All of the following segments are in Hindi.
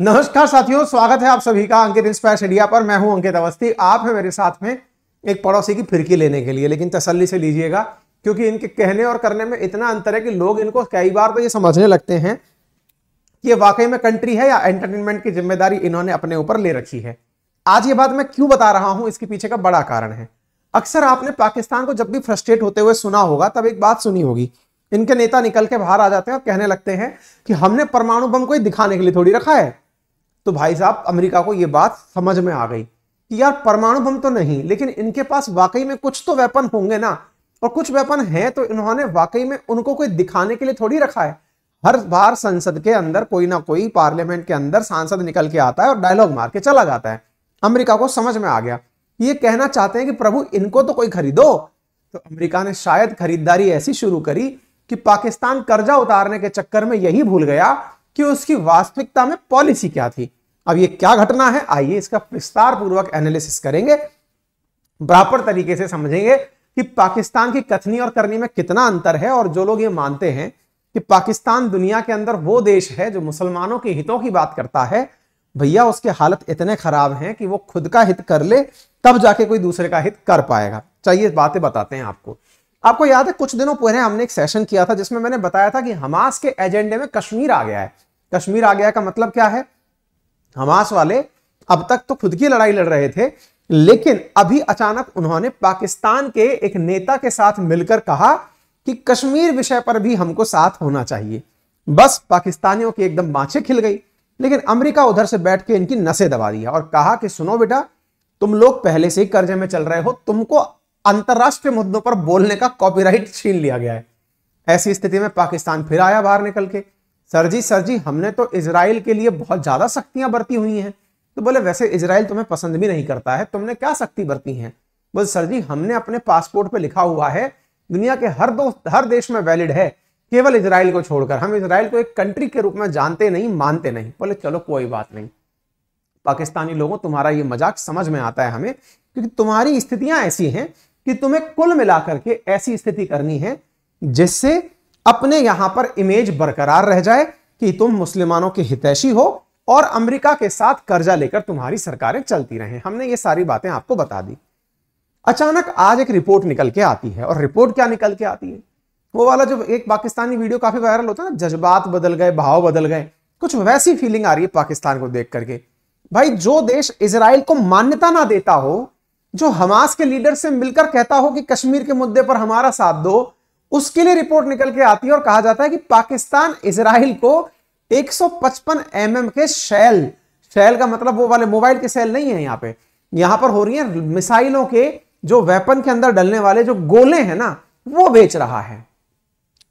नमस्कार साथियों स्वागत है आप सभी का अंकित इंस्पायर इंडिया पर मैं हूं अंकित अवस्थी आप हैं मेरे साथ में एक पड़ोसी की फिरकी लेने के लिए लेकिन तसल्ली से लीजिएगा क्योंकि इनके कहने और करने में इतना अंतर है कि लोग इनको कई बार तो ये समझने लगते हैं कि ये वाकई में कंट्री है या एंटरटेनमेंट की जिम्मेदारी इन्होंने अपने ऊपर ले रखी है आज ये बात मैं क्यों बता रहा हूं इसके पीछे का बड़ा कारण है अक्सर आपने पाकिस्तान को जब भी फ्रस्ट्रेट होते हुए सुना होगा तब एक बात सुनी होगी इनके नेता निकल के बाहर आ जाते हैं और कहने लगते हैं कि हमने परमाणु बम कोई दिखाने के लिए थोड़ी रखा है तो भाई साहब अमेरिका को यह बात समझ में आ गई कि यार परमाणु बम तो नहीं लेकिन इनके पास वाकई में कुछ तो वेपन होंगे ना और कुछ वेपन हैं तो इन्होंने वाकई में उनको कोई दिखाने के लिए थोड़ी रखा है हर बार संसद के अंदर कोई ना कोई पार्लियामेंट के अंदर सांसद निकल के आता है और डायलॉग मार के चला जाता है अमेरिका को समझ में आ गया ये कहना चाहते हैं कि प्रभु इनको तो कोई खरीदो तो अमेरिका ने शायद खरीदारी ऐसी शुरू करी कि पाकिस्तान कर्जा उतारने के चक्कर में यही भूल गया कि उसकी वास्तविकता में पॉलिसी क्या थी अब ये क्या घटना है आइए इसका विस्तार पूर्वक एनालिसिस करेंगे बराबर तरीके से समझेंगे कि पाकिस्तान की कथनी और करनी में कितना अंतर है और जो लोग ये मानते हैं कि पाकिस्तान दुनिया के अंदर वो देश है जो मुसलमानों के हितों की बात करता है भैया उसके हालत इतने खराब हैं कि वो खुद का हित कर ले तब जाके कोई दूसरे का हित कर पाएगा चाहिए बातें बताते हैं आपको आपको याद है कुछ दिनों पहले हमने एक सेशन किया था जिसमें मैंने बताया था कि हमास के एजेंडे में कश्मीर आ गया है कश्मीर आ गया का मतलब क्या है हमास वाले अब तक तो खुद की लड़ाई लड़ रहे थे लेकिन अभी अचानक उन्होंने पाकिस्तान के एक नेता के साथ मिलकर कहा कि कश्मीर विषय पर भी हमको साथ होना चाहिए बस पाकिस्तानियों की एकदम बाछे खिल गई लेकिन अमेरिका उधर से बैठ के इनकी नशे दबा दिया और कहा कि सुनो बेटा तुम लोग पहले से ही कर्जे में चल रहे हो तुमको अंतर्राष्ट्रीय मुद्दों पर बोलने का कॉपीराइट छीन लिया गया है ऐसी स्थिति में पाकिस्तान फिर आया बाहर निकल के सर जी सर जी हमने तो इसराइल के लिए बहुत ज्यादा सख्तियां बरती हुई हैं तो बोले वैसे इसराइल तुम्हें पसंद भी नहीं करता है तुमने क्या सख्ती बरती है बोले सर जी हमने अपने पासपोर्ट पर लिखा हुआ है दुनिया के हर दो हर देश में वैलिड है केवल इसराइल को छोड़कर हम इसराइल को एक कंट्री के रूप में जानते नहीं मानते नहीं बोले चलो कोई बात नहीं पाकिस्तानी लोगों तुम्हारा ये मजाक समझ में आता है हमें क्योंकि तुम्हारी स्थितियां ऐसी हैं कि तुम्हें कुल मिलाकर के ऐसी स्थिति करनी है जिससे अपने यहां पर इमेज बरकरार रह जाए कि तुम मुसलमानों के हितैषी हो और अमेरिका के साथ कर्जा लेकर तुम्हारी सरकारें चलती रहें हमने ये सारी बातें आपको बता दी अचानक आज एक रिपोर्ट निकल के आती है और रिपोर्ट क्या निकल के आती है वो वाला जो एक पाकिस्तानी वीडियो काफी वायरल होता है ना जज्बात बदल गए भाव बदल गए कुछ वैसी फीलिंग आ रही है पाकिस्तान को देख करके भाई जो देश इसराइल को मान्यता ना देता हो जो हमास के लीडर से मिलकर कहता हो कि कश्मीर के मुद्दे पर हमारा साथ दो उसके लिए रिपोर्ट निकल के आती है और कहा जाता है कि पाकिस्तान इसराइल को 155 एमएम के शैल शैल का मतलब वो वाले मोबाइल के शैल नहीं है यहां पे यहां पर हो रही है मिसाइलों के जो वेपन के अंदर डलने वाले जो गोले हैं ना वो बेच रहा है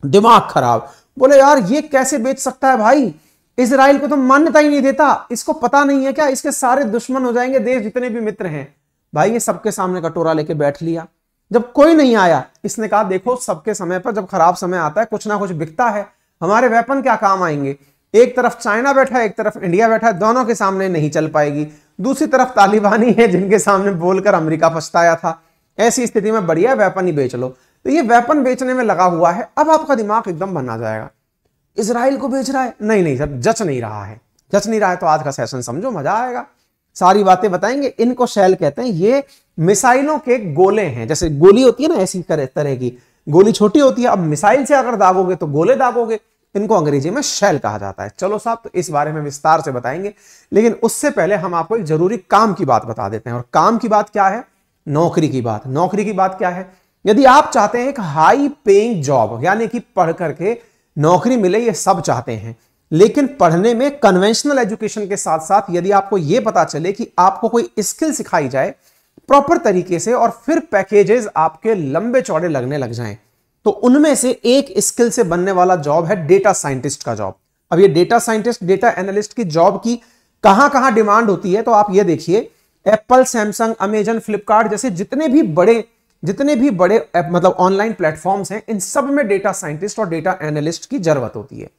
दिमाग खराब बोले यार ये कैसे बेच सकता है भाई इसराइल को तो मान्यता ही नहीं देता इसको पता नहीं है क्या इसके सारे दुश्मन हो जाएंगे देश जितने भी मित्र हैं भाई ये सबके सामने कटोरा लेके बैठ लिया जब कोई नहीं आया इसने कहा देखो सबके समय पर जब खराब समय आता है कुछ ना कुछ बिकता है हमारे वेपन क्या काम आएंगे एक तरफ चाइना बैठा है एक तरफ इंडिया बैठा है दोनों के सामने नहीं चल पाएगी दूसरी तरफ तालिबानी है जिनके सामने बोलकर अमेरिका पछताया था ऐसी स्थिति में बढ़िया वेपन ही बेच लो तो ये वेपन बेचने में लगा हुआ है अब आपका दिमाग एकदम बना जाएगा इसराइल को बेच रहा है नहीं नहीं सर जच नहीं रहा है जच नहीं रहा है तो आज का सेशन समझो मजा आएगा सारी बातें बताएंगे इनको शैल कहते हैं ये मिसाइलों के गोले हैं जैसे गोली होती है ना ऐसी तरह की गोली छोटी होती है अब मिसाइल से अगर दागोगे तो गोले दागोगे इनको अंग्रेजी में शेल कहा जाता है चलो साहब तो इस बारे में विस्तार से बताएंगे लेकिन उससे पहले हम आपको एक जरूरी काम की बात बता देते हैं और काम की बात क्या है नौकरी की बात नौकरी की बात क्या है यदि आप चाहते हैं एक हाई पेइंग जॉब यानी कि पढ़ करके नौकरी मिले ये सब चाहते हैं लेकिन पढ़ने में कन्वेंशनल एजुकेशन के साथ साथ यदि आपको यह पता चले कि आपको कोई स्किल सिखाई जाए प्रॉपर तरीके से और फिर पैकेजेस आपके लंबे चौड़े लगने लग जाएं तो उनमें से एक स्किल से बनने वाला जॉब है डेटा साइंटिस्ट का जॉब अब ये डेटा साइंटिस्ट डेटा एनालिस्ट की जॉब की कहां कहां डिमांड होती है तो आप ये देखिए एप्पल सैमसंग अमेजन फ्लिपकार्ट जैसे जितने भी बड़े जितने भी बड़े मतलब ऑनलाइन प्लेटफॉर्म्स हैं इन सब में डेटा साइंटिस्ट और डेटा एनालिस्ट की जरूरत होती है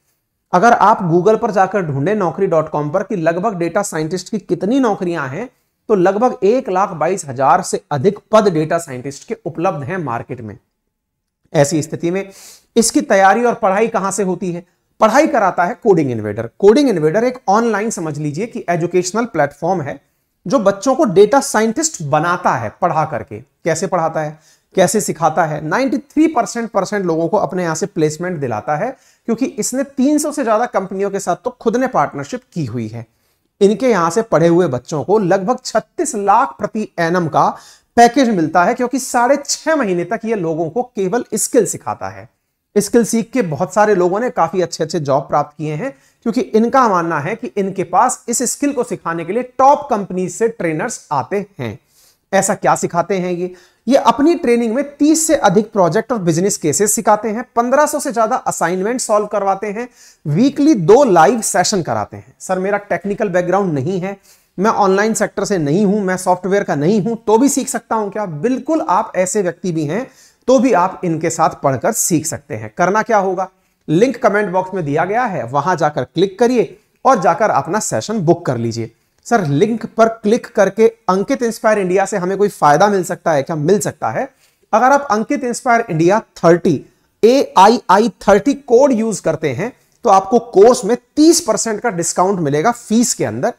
अगर आप गूगल पर जाकर ढूंढें नौकरी डॉट कॉम पर कि लगभग डेटा साइंटिस्ट की कितनी नौकरियां हैं तो लगभग एक लाख बाईस हजार से अधिक पद डेटा साइंटिस्ट के उपलब्ध हैं मार्केट में ऐसी स्थिति में इसकी तैयारी और पढ़ाई कहां से होती है पढ़ाई कराता है कोडिंग इन्वेडर कोडिंग इन्वेडर एक ऑनलाइन समझ लीजिए कि एजुकेशनल प्लेटफॉर्म है जो बच्चों को डेटा साइंटिस्ट बनाता है पढ़ा करके कैसे पढ़ाता है कैसे सिखाता है 93 परसेंट परसेंट लोगों को अपने यहां से प्लेसमेंट दिलाता है क्योंकि इसने 300 से ज्यादा कंपनियों के साथ तो खुद ने पार्टनरशिप की हुई है इनके यहां से पढ़े हुए बच्चों को लगभग 36 लाख प्रति एनम का पैकेज मिलता है क्योंकि साढ़े छह महीने तक ये लोगों को केवल स्किल सिखाता है स्किल सीख के बहुत सारे लोगों ने काफी अच्छे अच्छे जॉब प्राप्त किए हैं क्योंकि इनका मानना है कि इनके पास इस स्किल को सिखाने के लिए टॉप कंपनी से ट्रेनर्स आते हैं ऐसा क्या सिखाते हैं ये ये अपनी ट्रेनिंग में 30 से अधिक प्रोजेक्ट और बिजनेस केसेस सिखाते हैं 1500 से ज्यादा असाइनमेंट सॉल्व करवाते हैं वीकली दो लाइव सेशन कराते हैं सर मेरा टेक्निकल बैकग्राउंड नहीं है मैं ऑनलाइन सेक्टर से नहीं हूं मैं सॉफ्टवेयर का नहीं हूं तो भी सीख सकता हूं क्या बिल्कुल आप ऐसे व्यक्ति भी हैं तो भी आप इनके साथ पढ़कर सीख सकते हैं करना क्या होगा लिंक कमेंट बॉक्स में दिया गया है वहां जाकर क्लिक करिए और जाकर अपना सेशन बुक कर लीजिए सर लिंक पर क्लिक करके अंकित इंस्पायर इंडिया से हमें कोई फायदा मिल सकता है क्या मिल सकता है अगर आप Ankit inspire India thirty A I I thirty code use करते हैं तो आपको कोर्स में 30 परसेंट का डिस्काउंट मिलेगा फीस के अंदर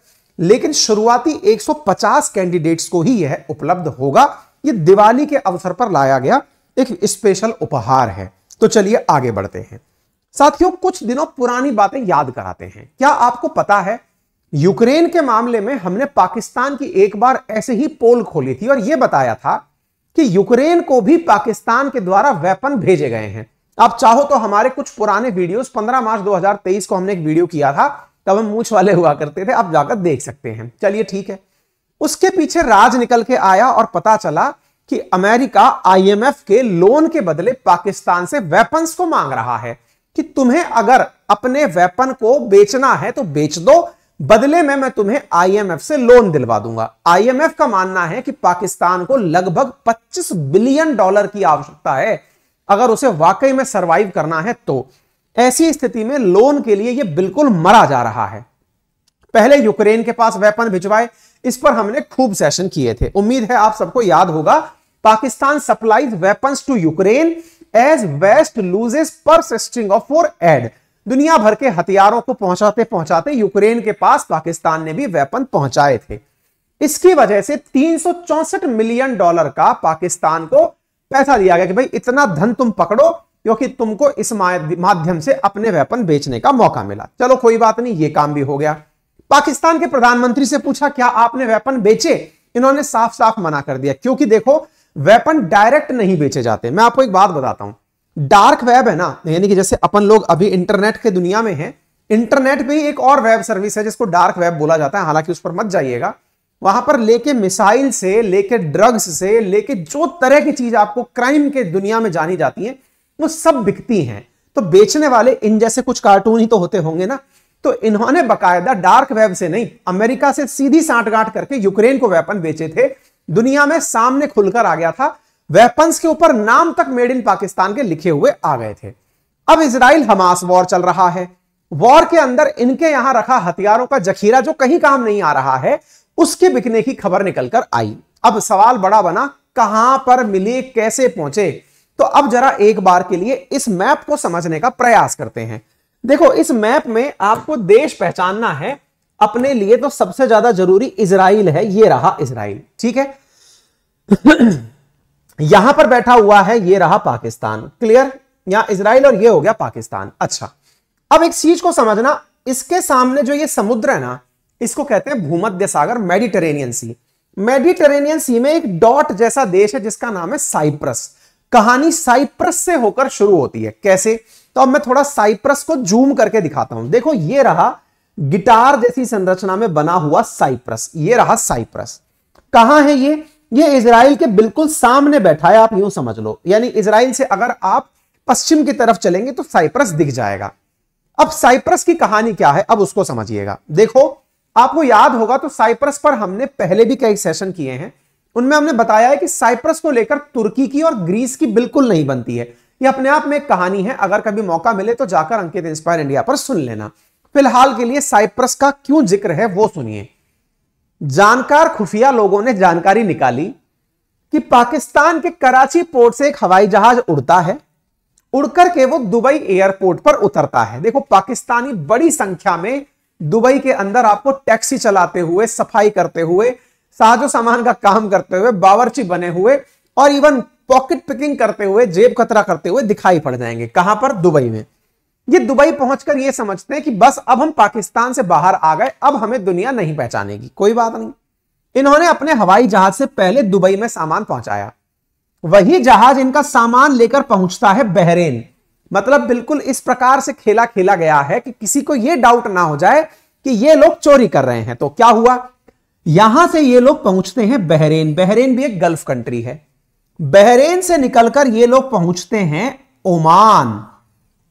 लेकिन शुरुआती 150 कैंडिडेट्स को ही यह उपलब्ध होगा यह दिवाली के अवसर पर लाया गया एक स्पेशल उपहार है तो चलिए आगे बढ़ते हैं साथियों कुछ दिनों पुरानी बातें याद कराते हैं क्या आपको पता है यूक्रेन के मामले में हमने पाकिस्तान की एक बार ऐसे ही पोल खोली थी और यह बताया था कि यूक्रेन को भी पाकिस्तान के द्वारा वेपन भेजे गए हैं आप चाहो तो हमारे कुछ पुराने वीडियोस 15 मार्च 2023 को हमने एक वीडियो किया था तब हम मूछ वाले हुआ करते थे आप जाकर देख सकते हैं चलिए ठीक है उसके पीछे राज निकल के आया और पता चला कि अमेरिका आईएमएफ के लोन के बदले पाकिस्तान से वेपन्स को मांग रहा है कि तुम्हें अगर अपने वेपन को बेचना है तो बेच दो बदले में मैं तुम्हें आईएमएफ से लोन दिलवा दूंगा आईएमएफ का मानना है कि पाकिस्तान को लगभग 25 बिलियन डॉलर की आवश्यकता है अगर उसे वाकई में सरवाइव करना है तो ऐसी स्थिति में लोन के लिए यह बिल्कुल मरा जा रहा है पहले यूक्रेन के पास वेपन भिजवाए इस पर हमने खूब सेशन किए थे उम्मीद है आप सबको याद होगा Pakistan supplies weapons to Ukraine as west loses assisting of for aid दुनिया भर के हथियारों को पहुंचाते पहुंचाते यूक्रेन के पास पाकिस्तान ने भी वेपन पहुंचाए थे इसकी वजह से तीन मिलियन डॉलर का पाकिस्तान को पैसा दिया गया कि भाई इतना धन तुम पकड़ो क्योंकि तुमको इस माध्यम से अपने वेपन बेचने का मौका मिला चलो कोई बात नहीं ये काम भी हो गया पाकिस्तान के प्रधानमंत्री से पूछा क्या आपने वेपन बेचे इन्होंने साफ साफ मना कर दिया क्योंकि देखो वेपन डायरेक्ट नहीं बेचे जाते मैं आपको एक बात बताता हूं डार्क वेब है ना यानी कि जैसे अपन लोग अभी इंटरनेट के दुनिया में हैं इंटरनेट पे एक और वेब सर्विस है जिसको डार्क वेब बोला जाता है हालांकि उस पर मत जाइएगा वहां पर लेके मिसाइल से लेके ड्रग्स से लेके जो तरह की चीज आपको क्राइम के दुनिया में जानी जाती है वो सब बिकती हैं तो बेचने वाले इन जैसे कुछ कार्टून ही तो होते होंगे ना तो इन्होंने बकायदा डार्क वेब से नहीं अमेरिका से सीधी साठगांठ करके यूक्रेन को वेपन बेचे थे दुनिया में सामने खुलकर आ गया था वेपन्स के ऊपर नाम तक मेड इन पाकिस्तान के लिखे हुए आ गए थे अब इसराइल हमास वॉर चल रहा है वॉर के अंदर इनके यहां रखा हथियारों का जखीरा जो कहीं काम नहीं आ रहा है उसके बिकने की खबर निकलकर आई अब सवाल बड़ा बना कहां पर मिले कैसे पहुंचे तो अब जरा एक बार के लिए इस मैप को समझने का प्रयास करते हैं देखो इस मैप में आपको देश पहचानना है अपने लिए तो सबसे ज्यादा जरूरी इसराइल है ये रहा इसराइल ठीक है यहां पर बैठा हुआ है ये रहा पाकिस्तान क्लियर यहां इसराइल और ये हो गया पाकिस्तान अच्छा अब एक चीज को समझना इसके सामने जो ये समुद्र है ना इसको कहते हैं भूमध्य सागर मेडिटेरेनियन सी मेडिटेरेनियन सी में एक डॉट जैसा देश है जिसका नाम है साइप्रस कहानी साइप्रस से होकर शुरू होती है कैसे तो अब मैं थोड़ा साइप्रस को जूम करके दिखाता हूं देखो ये रहा गिटार जैसी संरचना में बना हुआ साइप्रस ये रहा साइप्रस कहां है ये ये इसराइल के बिल्कुल सामने बैठा है आप यूं समझ लो यानी इसराइल से अगर आप पश्चिम की तरफ चलेंगे तो साइप्रस दिख जाएगा अब साइप्रस की कहानी क्या है अब उसको समझिएगा देखो आपको याद होगा तो साइप्रस पर हमने पहले भी कई सेशन किए हैं उनमें हमने बताया है कि साइप्रस को लेकर तुर्की की और ग्रीस की बिल्कुल नहीं बनती है ये अपने आप में एक कहानी है अगर कभी मौका मिले तो जाकर अंकित इंस्पायर इंडिया पर सुन लेना फिलहाल के लिए साइप्रस का क्यों जिक्र है वो सुनिए जानकार खुफिया लोगों ने जानकारी निकाली कि पाकिस्तान के कराची पोर्ट से एक हवाई जहाज उड़ता है उड़कर के वो दुबई एयरपोर्ट पर उतरता है देखो पाकिस्तानी बड़ी संख्या में दुबई के अंदर आपको टैक्सी चलाते हुए सफाई करते हुए साजो सामान का काम करते हुए बावरची बने हुए और इवन पॉकेट पिकिंग करते हुए जेब खतरा करते हुए दिखाई पड़ जाएंगे कहां पर दुबई में ये दुबई पहुंचकर ये समझते हैं कि बस अब हम पाकिस्तान से बाहर आ गए अब हमें दुनिया नहीं पहचानेगी कोई बात नहीं इन्होंने अपने हवाई जहाज से पहले दुबई में सामान पहुंचाया वही जहाज इनका सामान लेकर पहुंचता है बहरेन मतलब बिल्कुल इस प्रकार से खेला खेला गया है कि किसी को यह डाउट ना हो जाए कि ये लोग चोरी कर रहे हैं तो क्या हुआ यहां से ये लोग पहुंचते हैं बहरेन बहरेन भी एक गल्फ कंट्री है बहरेन से निकलकर ये लोग पहुंचते हैं ओमान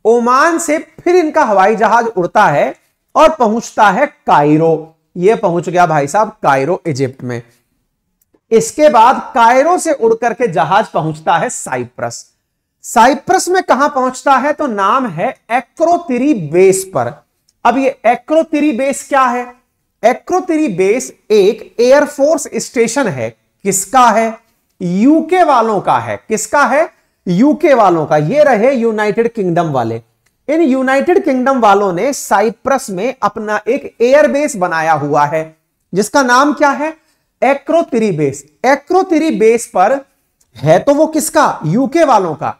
ओमान से फिर इनका हवाई जहाज उड़ता है और पहुंचता है कायरो ये पहुंच गया भाई साहब कायरो इजिप्ट में इसके बाद कायरो से उड़ करके जहाज पहुंचता है साइप्रस साइप्रस में कहां पहुंचता है तो नाम है एक्रोतिरी बेस पर अब ये एक्रोतिरी बेस क्या है एक्रोतिरी बेस एक एयरफोर्स स्टेशन है किसका है यूके वालों का है किसका है यूके वालों का ये रहे यूनाइटेड किंगडम वाले इन यूनाइटेड किंगडम वालों ने साइप्रस में अपना एक एयरबेस बनाया हुआ है जिसका नाम क्या है एक्रोतिरी बेस एक्रोतिरी बेस पर है तो वो किसका यूके वालों का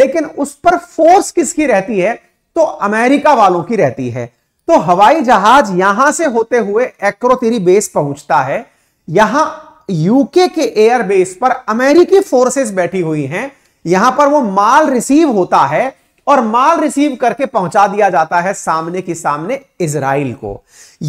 लेकिन उस पर फोर्स किसकी रहती है तो अमेरिका वालों की रहती है तो हवाई जहाज यहां से होते हुए एक्रोतिरी बेस पहुंचता है यहां यूके के एयरबेस पर अमेरिकी फोर्सेस बैठी हुई हैं यहां पर वो माल रिसीव होता है और माल रिसीव करके पहुंचा दिया जाता है सामने की सामने इसराइल को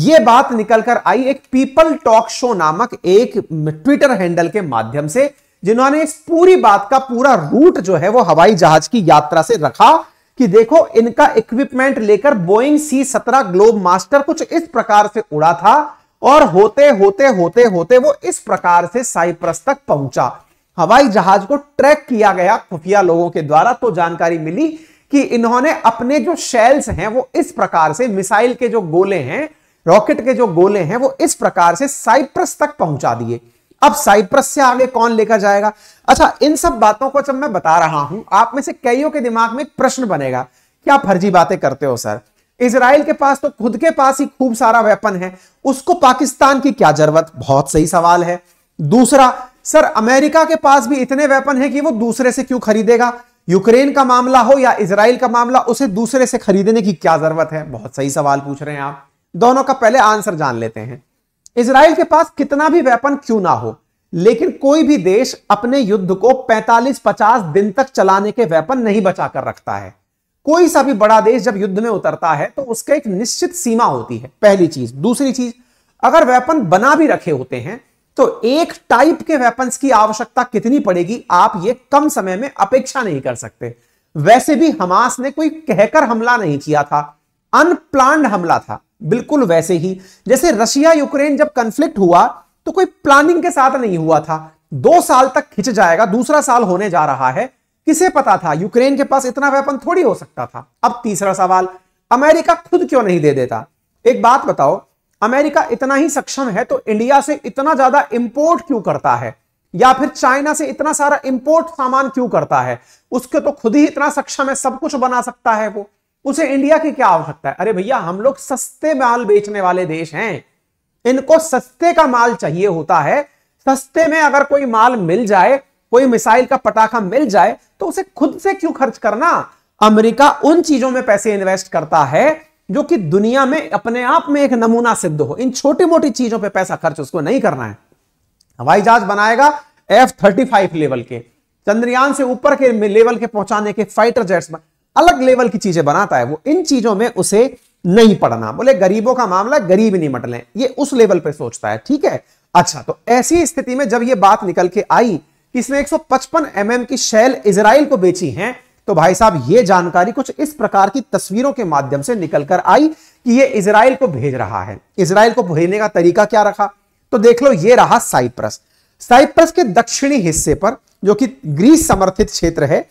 यह बात निकलकर आई एक पीपल टॉक शो नामक एक ट्विटर हैंडल के माध्यम से जिन्होंने इस पूरी बात का पूरा रूट जो है वो हवाई जहाज की यात्रा से रखा कि देखो इनका इक्विपमेंट लेकर बोइंग सी सत्रह ग्लोब मास्टर कुछ इस प्रकार से उड़ा था और होते होते होते होते वो इस प्रकार से साइप्रस तक पहुंचा हवाई जहाज को ट्रैक किया गया खुफिया लोगों के द्वारा तो जानकारी मिली कि इन्होंने अपने जो शेल्स हैं वो इस प्रकार से मिसाइल के जो गोले हैं रॉकेट के जो गोले हैं वो इस प्रकार से साइप्रस तक पहुंचा दिए अब साइप्रस से आगे कौन लेकर जाएगा अच्छा इन सब बातों को जब मैं बता रहा हूं आप में से कईयों के दिमाग में प्रश्न बनेगा क्या फर्जी बातें करते हो सर इसराइल के पास तो खुद के पास ही खूब सारा वेपन है उसको पाकिस्तान की क्या जरूरत बहुत सही सवाल है दूसरा सर अमेरिका के पास भी इतने वेपन है कि वो दूसरे से क्यों खरीदेगा यूक्रेन का मामला हो या इसराइल का मामला उसे दूसरे से खरीदने की क्या जरूरत है बहुत सही सवाल पूछ रहे हैं आप दोनों का पहले आंसर जान लेते हैं इसराइल के पास कितना भी वेपन क्यों ना हो लेकिन कोई भी देश अपने युद्ध को 45-50 दिन तक चलाने के वेपन नहीं बचा कर रखता है कोई सा भी बड़ा देश जब युद्ध में उतरता है तो उसका एक निश्चित सीमा होती है पहली चीज दूसरी चीज अगर वेपन बना भी रखे होते हैं तो एक टाइप के वेपन्स की आवश्यकता कितनी पड़ेगी आप ये कम समय में अपेक्षा नहीं कर सकते वैसे भी हमास ने कोई कहकर हमला नहीं किया था अनप्लान हमला था बिल्कुल वैसे ही जैसे रशिया यूक्रेन जब कंफ्लिक्ट हुआ तो कोई प्लानिंग के साथ नहीं हुआ था दो साल तक खिंच जाएगा दूसरा साल होने जा रहा है किसे पता था यूक्रेन के पास इतना वेपन थोड़ी हो सकता था अब तीसरा सवाल अमेरिका खुद क्यों नहीं दे देता एक बात बताओ अमेरिका इतना ही सक्षम है तो इंडिया से इतना ज्यादा इंपोर्ट क्यों करता है या फिर चाइना से इतना सारा इंपोर्ट सामान क्यों करता है उसके तो खुद ही इतना सक्षम है सब कुछ बना सकता है वो उसे इंडिया की क्या आवश्यकता है अरे भैया हम लोग सस्ते माल बेचने वाले देश हैं इनको सस्ते का माल चाहिए होता है सस्ते में अगर कोई माल मिल जाए कोई मिसाइल का पटाखा मिल जाए तो उसे खुद से क्यों खर्च करना अमेरिका उन चीजों में पैसे इन्वेस्ट करता है जो कि दुनिया में अपने आप में एक नमूना सिद्ध हो इन छोटी मोटी चीजों पे पैसा खर्च उसको नहीं करना है हवाई जहाज बनाएगा एफ थर्टी फाइव लेवल के चंद्रयान से ऊपर के लेवल के पहुंचाने के फाइटर जेट्स अलग लेवल की चीजें बनाता है वो इन चीजों में उसे नहीं पढ़ना बोले गरीबों का मामला गरीब नहीं मट लें ये उस लेवल पे सोचता है ठीक है अच्छा तो ऐसी स्थिति में जब ये बात निकल के आई कि इसने 155 सौ mm की शैल इसराइल को बेची है तो भाई साहब ये जानकारी कुछ इस प्रकार की तस्वीरों के माध्यम से निकलकर आई कि ये इसराइल को भेज रहा है इसराइल को भेजने का तरीका क्या रखा तो देख लो ये रहा साइप्रस साइप्रस के दक्षिणी हिस्से पर जो कि ग्रीस समर्थित क्षेत्र है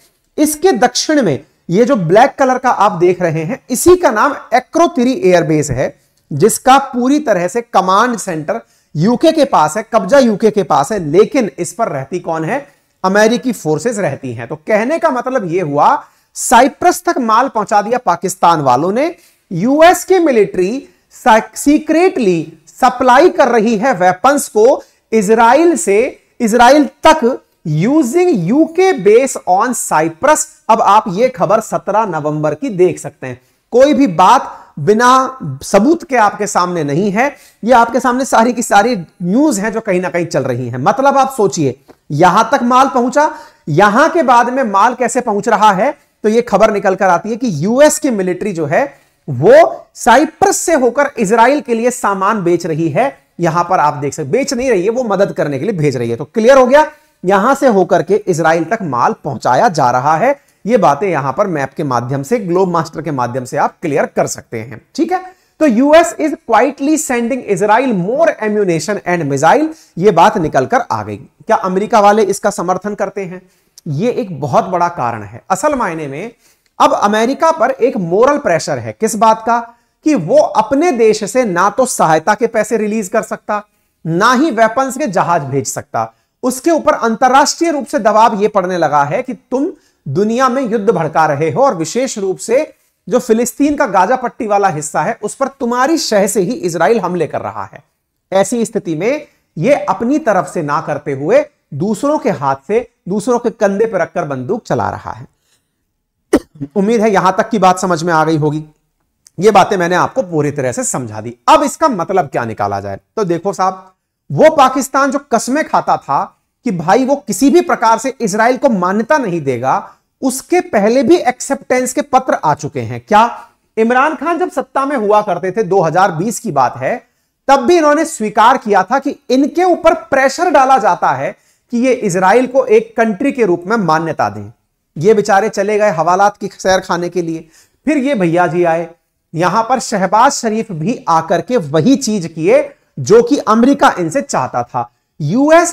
इसके दक्षिण में ये जो ब्लैक कलर का आप देख रहे हैं इसी का नाम एक्रोतिरी एयरबेस है जिसका पूरी तरह से कमांड सेंटर यूके के पास है कब्जा यूके के पास है लेकिन इस पर रहती कौन है अमेरिकी फोर्सेस रहती हैं तो कहने का मतलब यह हुआ साइप्रस तक माल पहुंचा दिया पाकिस्तान वालों ने यूएस की मिलिट्री सीक्रेटली सप्लाई कर रही है वेपन्स को इसराइल से इसराइल तक using UK base on Cyprus अब आप यह खबर 17 नवंबर की देख सकते हैं कोई भी बात बिना सबूत के आपके सामने नहीं है ये आपके सामने सारी की सारी न्यूज है जो कहीं ना कहीं चल रही है मतलब आप सोचिए यहां तक माल पहुंचा यहां के बाद में माल कैसे पहुंच रहा है तो ये खबर निकल कर आती है कि यूएस की मिलिट्री जो है वो साइप्रस से होकर इसराइल के लिए सामान बेच रही है यहां पर आप देख सकते बेच नहीं रही है वो मदद करने के लिए भेज रही है तो क्लियर हो गया यहां से होकर के इसराइल तक माल पहुंचाया जा रहा है ये बातें यहां पर मैप के माध्यम से ग्लोब मास्टर के माध्यम से आप क्लियर कर सकते हैं ठीक है तो US is quietly sending Israel more ammunition and missile ये बात निकल कर आ गई क्या अमेरिका वाले इसका समर्थन करते हैं ये एक बहुत बड़ा कारण है असल मायने में अब अमेरिका पर एक मोरल प्रेशर है किस बात का कि वो अपने देश से ना तो सहायता के पैसे रिलीज कर सकता ना ही वेपन्स के जहाज भेज सकता उसके ऊपर अंतर्राष्ट्रीय रूप से दबाव यह पड़ने लगा है कि तुम दुनिया में युद्ध भड़का रहे हो और विशेष रूप से जो फिलिस्तीन का गाजा पट्टी वाला हिस्सा है उस पर तुम्हारी शह से ही इसराइल हमले कर रहा है ऐसी स्थिति में ये अपनी तरफ से ना करते हुए दूसरों के हाथ से दूसरों के कंधे पर रखकर बंदूक चला रहा है उम्मीद है यहां तक की बात समझ में आ गई होगी ये बातें मैंने आपको पूरी तरह से समझा दी अब इसका मतलब क्या निकाला जाए तो देखो साहब वो पाकिस्तान जो कस्मे खाता था कि भाई वो किसी भी प्रकार से इसराइल को मान्यता नहीं देगा उसके पहले भी एक्सेप्टेंस के पत्र आ चुके हैं क्या इमरान खान जब सत्ता में हुआ करते थे 2020 की बात है तब भी इन्होंने स्वीकार किया था कि इनके ऊपर प्रेशर डाला जाता है कि ये इसराइल को एक कंट्री के रूप में मान्यता दें ये बेचारे चले गए हवालात की सैर खाने के लिए फिर ये भैया जी आए यहां पर शहबाज शरीफ भी आकर के वही चीज किए जो कि अमेरिका इनसे चाहता था US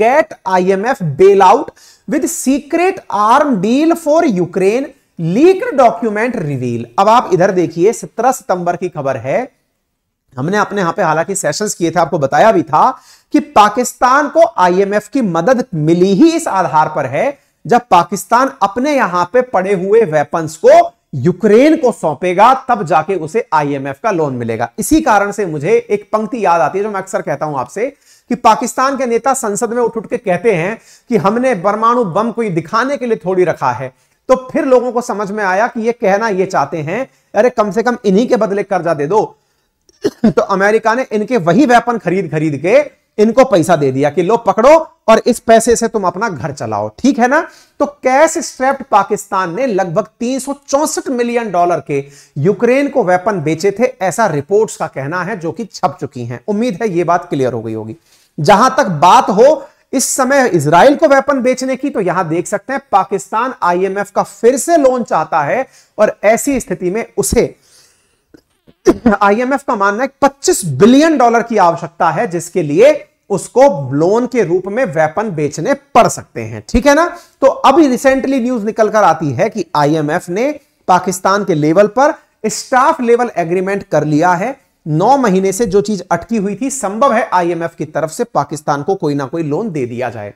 get I M F bail out with secret arm deal for Ukraine leak document reveal अब आप इधर देखिए 17 सितंबर की खबर है हमने अपने यहां पे हालांकि सेशंस किए थे आपको बताया भी था कि पाकिस्तान को आईएमएफ की मदद मिली ही इस आधार पर है जब पाकिस्तान अपने यहां पे पड़े हुए वेपन्स को यूक्रेन को सौंपेगा तब जाके उसे आईएमएफ का लोन मिलेगा इसी कारण से मुझे एक पंक्ति याद आती है जो मैं अक्सर कहता हूं आपसे कि पाकिस्तान के नेता संसद में उठ उठ के कहते हैं कि हमने परमाणु बम को दिखाने के लिए थोड़ी रखा है तो फिर लोगों को समझ में आया कि ये कहना ये चाहते हैं अरे कम से कम इन्हीं के बदले कर्जा दे दो तो अमेरिका ने इनके वही वेपन खरीद खरीद के इनको पैसा दे दिया कि लो पकड़ो और इस पैसे से तुम अपना घर चलाओ ठीक है ना तो कैश स्ट्रेप्ड पाकिस्तान ने लगभग तीन मिलियन डॉलर के यूक्रेन को वेपन बेचे थे ऐसा रिपोर्ट्स का कहना है जो कि छप चुकी हैं उम्मीद है यह बात क्लियर हो गई होगी जहां तक बात हो इस समय इसराइल को वेपन बेचने की तो यहां देख सकते हैं पाकिस्तान आईएमएफ का फिर से लोन चाहता है और ऐसी स्थिति में उसे आईएमएफ का मानना है 25 बिलियन डॉलर की आवश्यकता है जिसके लिए उसको लोन के रूप में वेपन बेचने पड़ सकते हैं ठीक है ना तो अभी रिसेंटली न्यूज निकल कर आती है कि आईएमएफ ने पाकिस्तान के लेवल पर स्टाफ लेवल एग्रीमेंट कर लिया है नौ महीने से जो चीज अटकी हुई थी संभव है आईएमएफ की तरफ से पाकिस्तान को कोई ना कोई लोन दे दिया जाए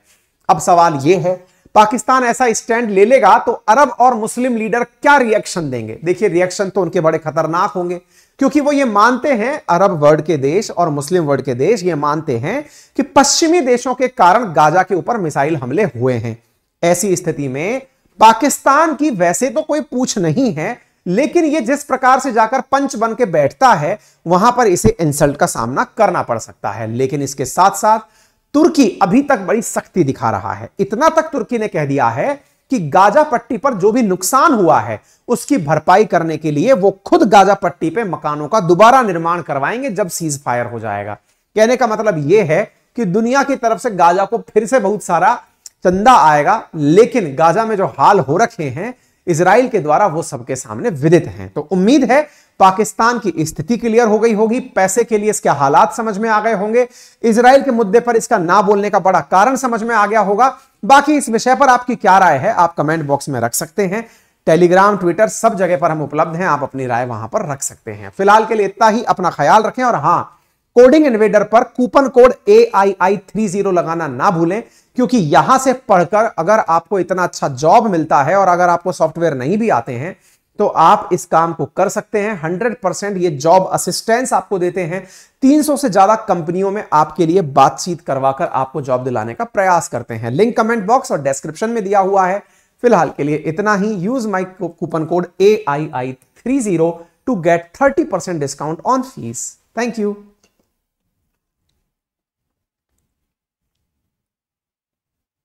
अब सवाल यह है पाकिस्तान ऐसा स्टैंड ले लेगा तो अरब और मुस्लिम लीडर क्या रिएक्शन देंगे देखिए रिएक्शन तो उनके बड़े खतरनाक होंगे क्योंकि वो ये मानते हैं अरब वर्ल्ड के देश और मुस्लिम वर्ल्ड के देश ये मानते हैं कि पश्चिमी देशों के कारण गाजा के ऊपर मिसाइल हमले हुए हैं ऐसी स्थिति में पाकिस्तान की वैसे तो कोई पूछ नहीं है लेकिन ये जिस प्रकार से जाकर पंच बन के बैठता है वहां पर इसे इंसल्ट का सामना करना पड़ सकता है लेकिन इसके साथ साथ तुर्की अभी तक बड़ी सख्ती दिखा रहा है इतना तक तुर्की ने कह दिया है कि गाजा पट्टी पर जो भी नुकसान हुआ है उसकी भरपाई करने के लिए वो खुद गाजा पट्टी पे मकानों का दोबारा निर्माण करवाएंगे जब सीज फायर हो जाएगा कहने का मतलब यह है कि दुनिया की तरफ से गाजा को फिर से बहुत सारा चंदा आएगा लेकिन गाजा में जो हाल हो रखे हैं इसराइल के द्वारा वो सबके सामने विदित हैं तो उम्मीद है पाकिस्तान की स्थिति क्लियर हो गई होगी पैसे के लिए इसके हालात समझ में आ गए होंगे इसराइल के मुद्दे पर इसका ना बोलने का बड़ा कारण समझ में आ गया होगा बाकी इस विषय पर आपकी क्या राय है आप कमेंट बॉक्स में रख सकते हैं टेलीग्राम ट्विटर सब जगह पर हम उपलब्ध हैं आप अपनी राय वहां पर रख सकते हैं फिलहाल के लिए इतना ही अपना ख्याल रखें और हां कोडिंग इन्वेडर पर coupon code A I I three zero लगाना ना भूलें क्योंकि यहां से पढ़कर अगर आपको इतना अच्छा जॉब मिलता है और अगर आपको सॉफ्टवेयर नहीं भी आते हैं तो आप इस काम को कर सकते हैं 100 परसेंट ये जॉब असिस्टेंस आपको देते हैं 300 से ज्यादा कंपनियों में आपके लिए बातचीत करवाकर आपको जॉब दिलाने का प्रयास करते हैं लिंक कमेंट बॉक्स और डिस्क्रिप्शन में दिया हुआ है फिलहाल के लिए इतना ही use my coupon code A I I three zero to get thirty percent discount on fees thank you